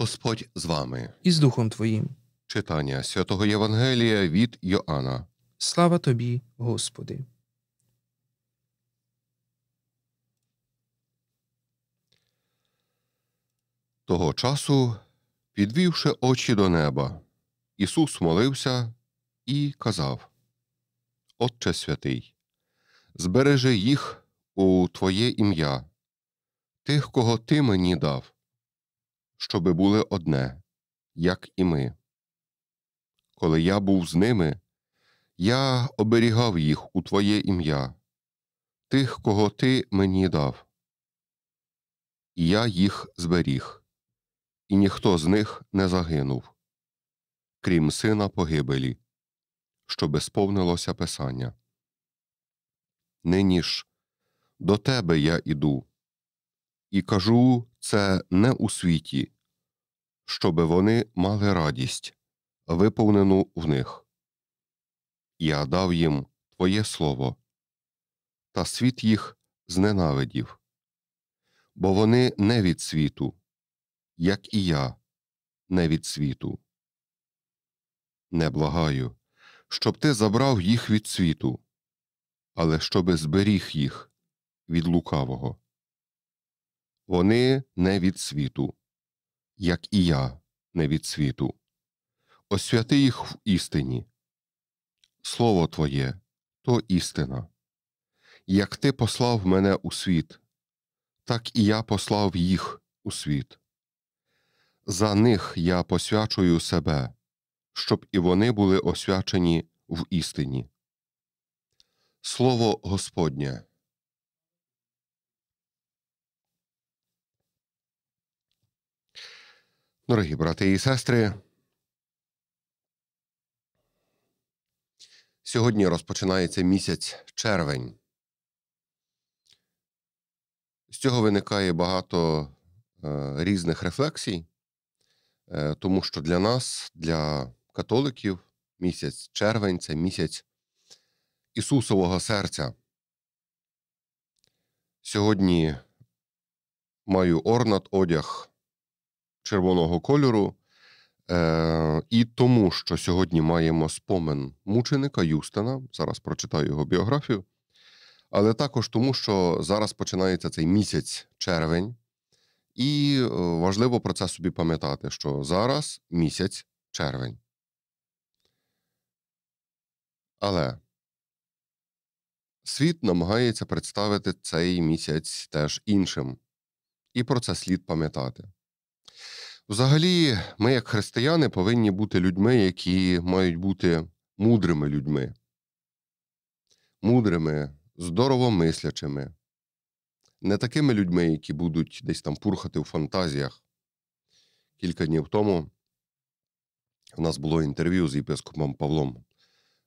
Господь з вами і з Духом Твоїм. Читання святого Євангелія від Йоанна. Слава тобі, Господи. Того часу, підвівши очі до неба, Ісус молився і казав: Отче святий, збережи їх у Твоє ім'я, тих, кого Ти мені дав щоби були одне, як і ми. Коли я був з ними, я оберігав їх у Твоє ім'я, тих, кого Ти мені дав. І я їх зберіг, і ніхто з них не загинув, крім сина погибелі, щоби сповнилося Писання. Нині ж до тебе я іду, і кажу це не у світі, щоби вони мали радість, виповнену в них. Я дав їм Твоє слово, та світ їх зненавидів, бо вони не від світу, як і я, не від світу. Не благаю, щоб ти забрав їх від світу, але щоби зберіг їх від лукавого. Вони не від світу як і я, не від світу. Освяти їх в істині. Слово Твоє то істина. Як Ти послав мене у світ, так і я послав їх у світ. За них я посвячую себе, щоб і вони були освячені в істині. Слово Господнє. Дорогі брати і сестри, сьогодні розпочинається місяць червень. З цього виникає багато е, різних рефлексій, е, тому що для нас, для католиків, місяць червень це місяць Ісусового серця. Сьогодні маю орнат одяг червоного кольору. Е, І тому, що сьогодні маємо спомен мученика Юстина, Зараз прочитаю його біографію, але також тому, що зараз починається цей місяць червень, і е, важливо про це собі пам'ятати, що зараз місяць червень. Але світ намагається представити цей місяць теж іншим, і про це слід пам'ятати. Взагалі, ми, як християни, повинні бути людьми, які мають бути мудрими людьми, мудрими, здоровомислячими, не такими людьми, які будуть десь там пурхати в фантазіях. Кілька днів тому у нас було інтерв'ю з єпископом Павлом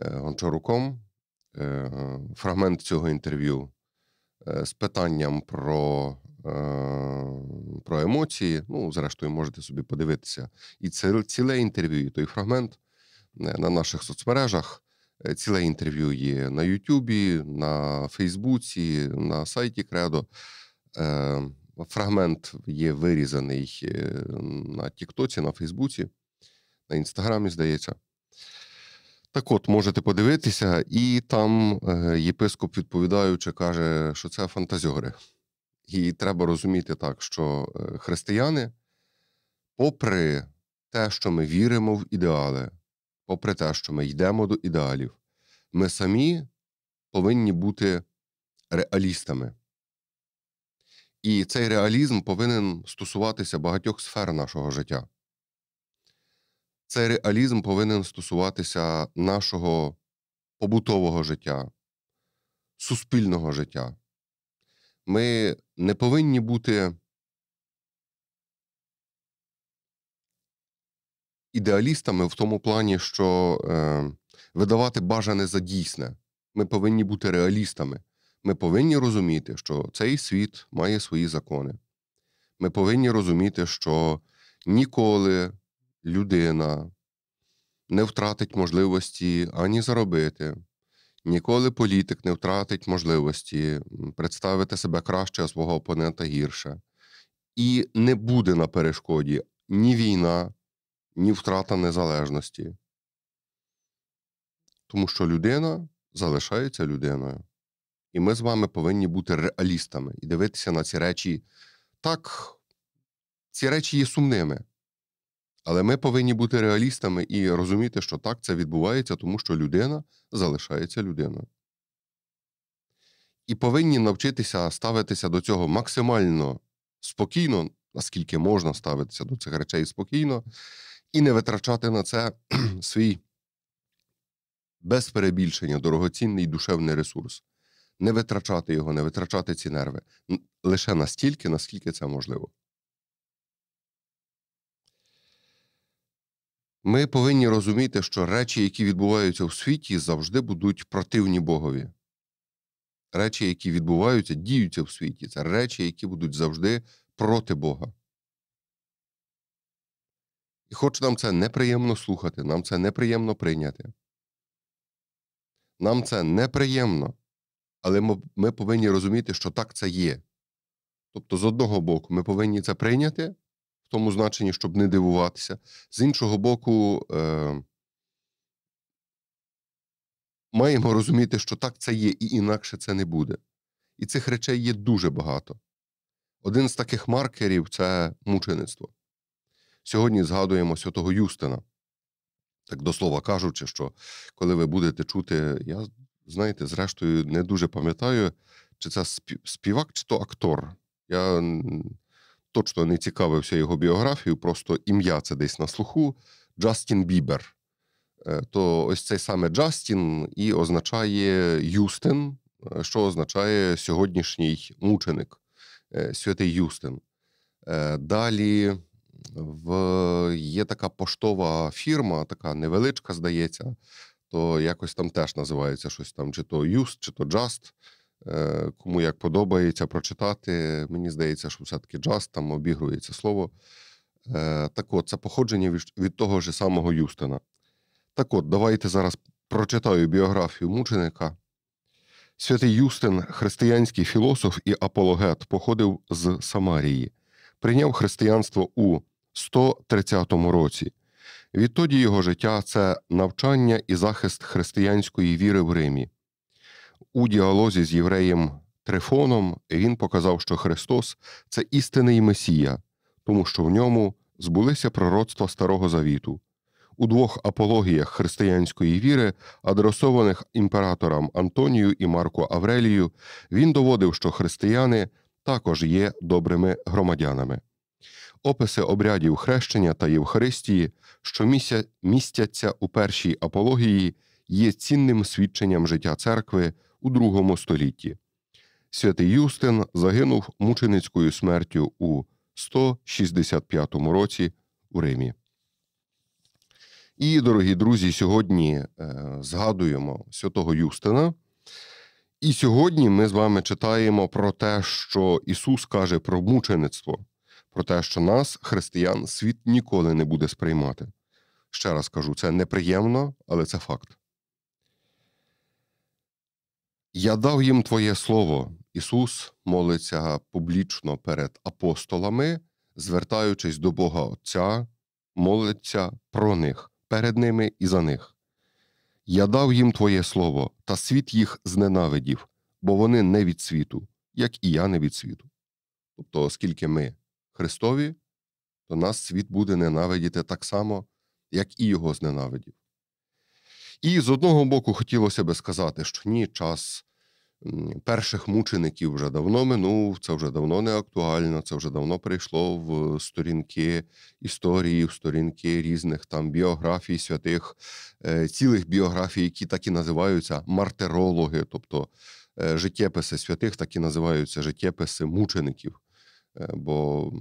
е, Гончаруком. Е, фрагмент цього інтерв'ю е, з питанням про Е, про емоції. Ну, зрештою, можете собі подивитися. І це ціле інтерв'ю, і той фрагмент е, на наших соцмережах. Е, ціле інтерв'ю є на Ютубі, на Фейсбуці, на сайті Кредо. Фрагмент є вирізаний на Тіктоці, на Фейсбуці, на Інстаграмі, здається. Так от, можете подивитися, і там єпископ, відповідаючи, каже, що це фантазіори. І треба розуміти так, що е, християни, попри те, що ми віримо в ідеали, попри те, що ми йдемо до ідеалів, ми самі повинні бути реалістами. І цей реалізм повинен стосуватися багатьох сфер нашого життя. Цей реалізм повинен стосуватися нашого побутового життя, суспільного життя. Ми не повинні бути ідеалістами в тому плані, що е, видавати бажане за дійсне. Ми повинні бути реалістами. Ми повинні розуміти, що цей світ має свої закони. Ми повинні розуміти, що ніколи людина не втратить можливості ані заробити, Ніколи політик не втратить можливості представити себе краще, а свого опонента гірше. І не буде на перешкоді ні війна, ні втрата незалежності. Тому що людина залишається людиною. І ми з вами повинні бути реалістами і дивитися на ці речі так, ці речі є сумними. Але ми повинні бути реалістами і розуміти, що так це відбувається, тому що людина залишається людиною. І повинні навчитися ставитися до цього максимально спокійно, наскільки можна ставитися до цих речей спокійно, і не витрачати на це свій без перебільшення дорогоцінний душевний ресурс, не витрачати його, не витрачати ці нерви лише настільки, наскільки це можливо. Ми повинні розуміти, що речі, які відбуваються в світі, завжди будуть противні Богові. Речі, які відбуваються, діються в світі. Це речі, які будуть завжди проти Бога. І хоч нам це неприємно слухати, нам це неприємно прийняти. Нам це неприємно, але ми повинні розуміти, що так це є. Тобто, з одного боку, ми повинні це прийняти, тому значенні, щоб не дивуватися. З іншого боку, е, маємо розуміти, що так це є, і інакше це не буде. І цих речей є дуже багато. Один з таких маркерів це мучеництво. Сьогодні згадуємо святого Юстина. Так до слова кажучи, що коли ви будете чути, я, знаєте, зрештою не дуже пам'ятаю, чи це співак, чи то актор. Я точно не цікавився його біографією, просто ім'я це десь на слуху. Джастін Бібер. Е, то ось цей саме Джастін і означає Юстин, е, що означає сьогоднішній мученик, е, святий Юстин. Далі в... є така поштова фірма, така невеличка, здається, то якось там теж називається щось там: чи то Юст, чи то Джаст. Е, кому як подобається прочитати, мені здається, що все-таки джаз там обігрується слово. Е, так от, це походження від, від того ж самого Юстина. Так от, давайте зараз прочитаю біографію мученика. Святий Юстин, християнський філософ і апологет, походив з Самарії, прийняв християнство у 130 році. Відтоді його життя це навчання і захист християнської віри в Римі. У діалозі з євреєм Трифоном він показав, що Христос це істинний Месія, тому що в ньому збулися пророцтва Старого Завіту. У двох апологіях християнської віри, адресованих імператорам Антонію і Марку Аврелію, він доводив, що християни також є добрими громадянами. Описи обрядів хрещення та Євхаристії, що містяться у першій апології, є цінним свідченням життя церкви у другому столітті. Святий Юстин загинув мученицькою смертю у 165 році у Римі. І, дорогі друзі, сьогодні е, згадуємо святого Юстина. І сьогодні ми з вами читаємо про те, що Ісус каже про мучеництво, про те, що нас, християн, світ ніколи не буде сприймати. Ще раз кажу, це неприємно, але це факт. Я дав їм Твоє Слово. Ісус молиться публічно перед апостолами, звертаючись до Бога Отця, молиться про них, перед ними і за них. Я дав їм Твоє Слово, та світ їх зненавидів, бо вони не від світу, як і я не від світу. Тобто, оскільки ми Христові, то нас світ буде ненавидіти так само, як і Його зненавидів. І з одного боку хотілося би сказати, що ні, час перших мучеників вже давно минув, це вже давно не актуально, це вже давно прийшло в сторінки історії, в сторінки різних там біографій, святих, е, цілих біографій, які так і називаються мартирологи, тобто е, життєписи святих, так і називаються життєписи мучеників. Е, бо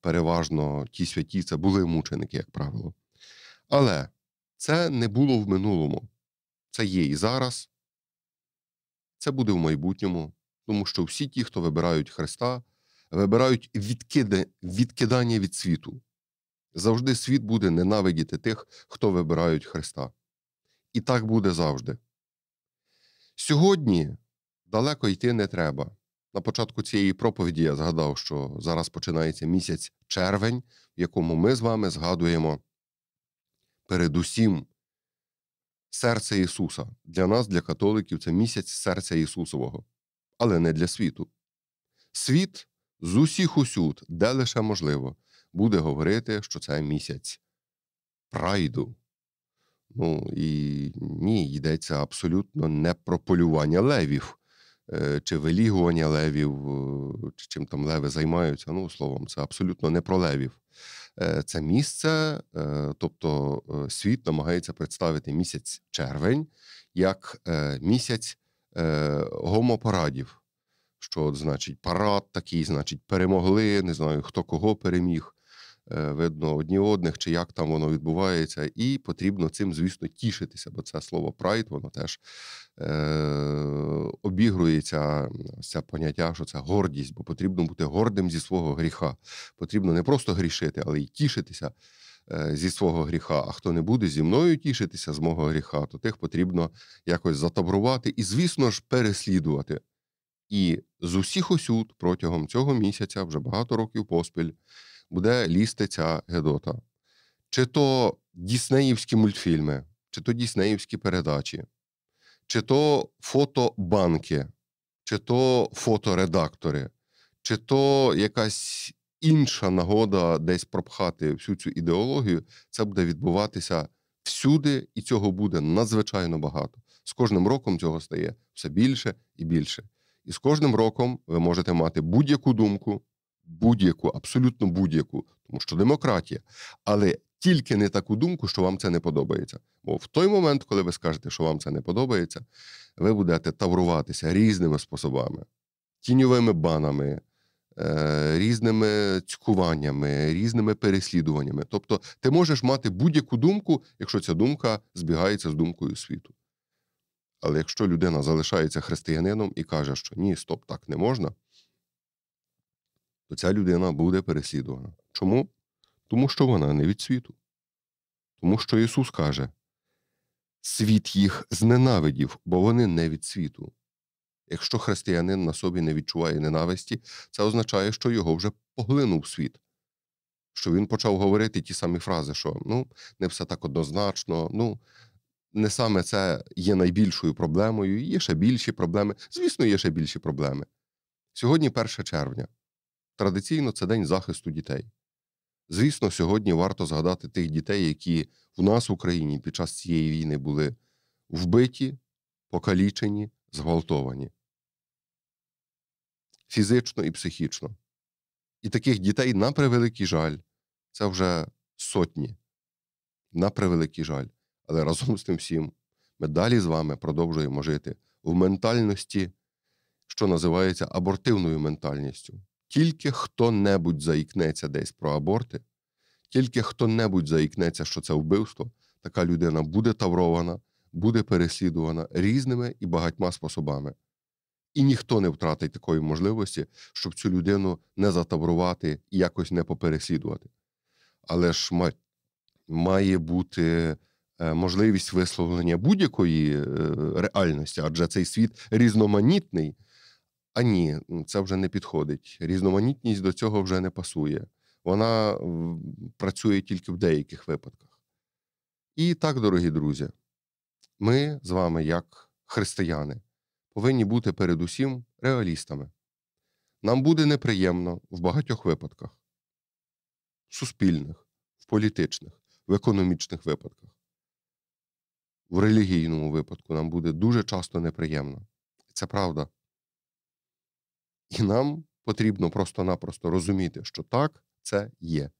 переважно ті святі це були мученики, як правило. Але це не було в минулому. Це є і зараз, це буде в майбутньому, тому що всі ті, хто вибирають Христа, вибирають відкиди, відкидання від світу. Завжди світ буде ненавидіти тих, хто вибирають Христа. І так буде завжди. Сьогодні далеко йти не треба. На початку цієї проповіді я згадав, що зараз починається місяць червень, в якому ми з вами згадуємо передусім серце Ісуса. Для нас, для католиків, це місяць серця Ісусового, але не для світу. Світ з усіх усюд, де лише можливо, буде говорити, що це місяць прайду. Ну і ні, йдеться абсолютно не про полювання левів е, чи вилігування левів, е, чи чим там леви займаються. Ну, словом, це абсолютно не про левів. Е, це місце, е, тобто е, світ намагається представити місяць червень як місяць гомопарадів. Що от, значить парад такий, значить, перемогли, не знаю хто кого переміг. Е, видно одні одних, чи як там воно відбувається, і потрібно цим, звісно, тішитися, бо це слово прайд, воно теж е, обігрується це поняття, що це гордість, бо потрібно бути гордим зі свого гріха. Потрібно не просто грішити, але й тішитися. Е, зі свого гріха, а хто не буде зі мною тішитися з мого гріха, то тих потрібно якось затабрувати і, звісно ж, переслідувати. І з усіх усюд протягом цього місяця, вже багато років поспіль, буде лізти ця Гедота. Чи то Діснеївські мультфільми, чи то Діснеївські передачі, чи то фотобанки, чи то фоторедактори, чи то якась інша нагода десь пропхати всю цю ідеологію, це буде відбуватися всюди, і цього буде надзвичайно багато. З кожним роком цього стає все більше і більше. І з кожним роком ви можете мати будь-яку думку, будь-яку, абсолютно будь-яку, тому що демократія. Але тільки не таку думку, що вам це не подобається. Бо в той момент, коли ви скажете, що вам це не подобається, ви будете тавруватися різними способами, тіньовими банами. Е, різними цькуваннями, різними переслідуваннями. Тобто, ти можеш мати будь-яку думку, якщо ця думка збігається з думкою світу. Але якщо людина залишається християнином і каже, що ні, стоп, так не можна, то ця людина буде переслідувана. Чому? Тому що вона не від світу. Тому що Ісус каже: світ їх зненавидів, бо вони не від світу. Якщо християнин на собі не відчуває ненависті, це означає, що його вже поглинув світ. Що він почав говорити ті самі фрази, що ну, не все так однозначно, ну не саме це є найбільшою проблемою, є ще більші проблеми. Звісно, є ще більші проблеми. Сьогодні 1 червня. Традиційно це день захисту дітей. Звісно, сьогодні варто згадати тих дітей, які в нас в Україні під час цієї війни були вбиті, покалічені, зґвалтовані фізично і психічно. І таких дітей, на превеликий жаль, це вже сотні. На превеликий жаль. Але разом з тим всім ми далі з вами продовжуємо жити в ментальності, що називається абортивною ментальністю. Тільки хто-небудь заікнеться десь про аборти, тільки хто-небудь заікнеться, що це вбивство, така людина буде таврована, буде переслідувана різними і багатьма способами. І ніхто не втратить такої можливості, щоб цю людину не затаврувати і якось не попереслідувати. Але ж має бути е, можливість висловлення будь-якої е, реальності, адже цей світ різноманітний. А ні, ну, це вже не підходить. Різноманітність до цього вже не пасує. Вона працює тільки в деяких випадках. І так, дорогі друзі, ми з вами, як християни, повинні бути передусім реалістами. Нам буде неприємно в багатьох випадках: в суспільних, в політичних, в економічних випадках. В релігійному випадку нам буде дуже часто неприємно. Це правда. І нам потрібно просто-напросто розуміти, що так це є.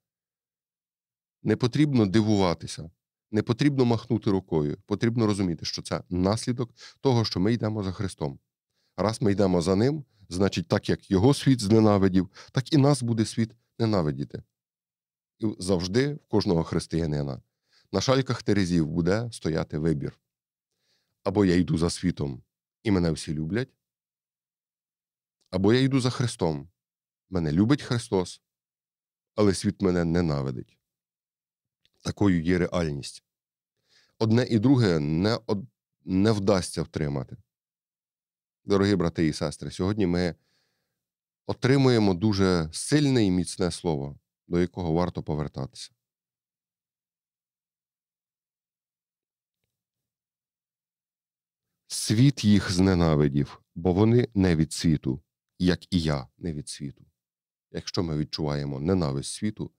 Не потрібно дивуватися, не потрібно махнути рукою. Потрібно розуміти, що це наслідок того, що ми йдемо за Христом. Раз ми йдемо за ним, значить, так як його світ зненавидів, так і нас буде світ ненавидіти. І завжди в кожного християнина на шальках терезів буде стояти вибір. Або я йду за світом, і мене всі люблять, або я йду за Христом. Мене любить Христос, але світ мене ненавидить. Такою є реальність. Одне і друге не, од... не вдасться втримати. Дорогі брати і сестри, сьогодні ми отримуємо дуже сильне і міцне слово, до якого варто повертатися. Світ їх зненавидів, бо вони не від світу, як і я, не від світу. Якщо ми відчуваємо ненависть світу,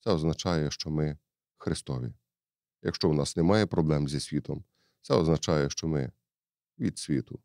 це означає, що ми Христові. Якщо в нас немає проблем зі світом, це означає, що ми від світу.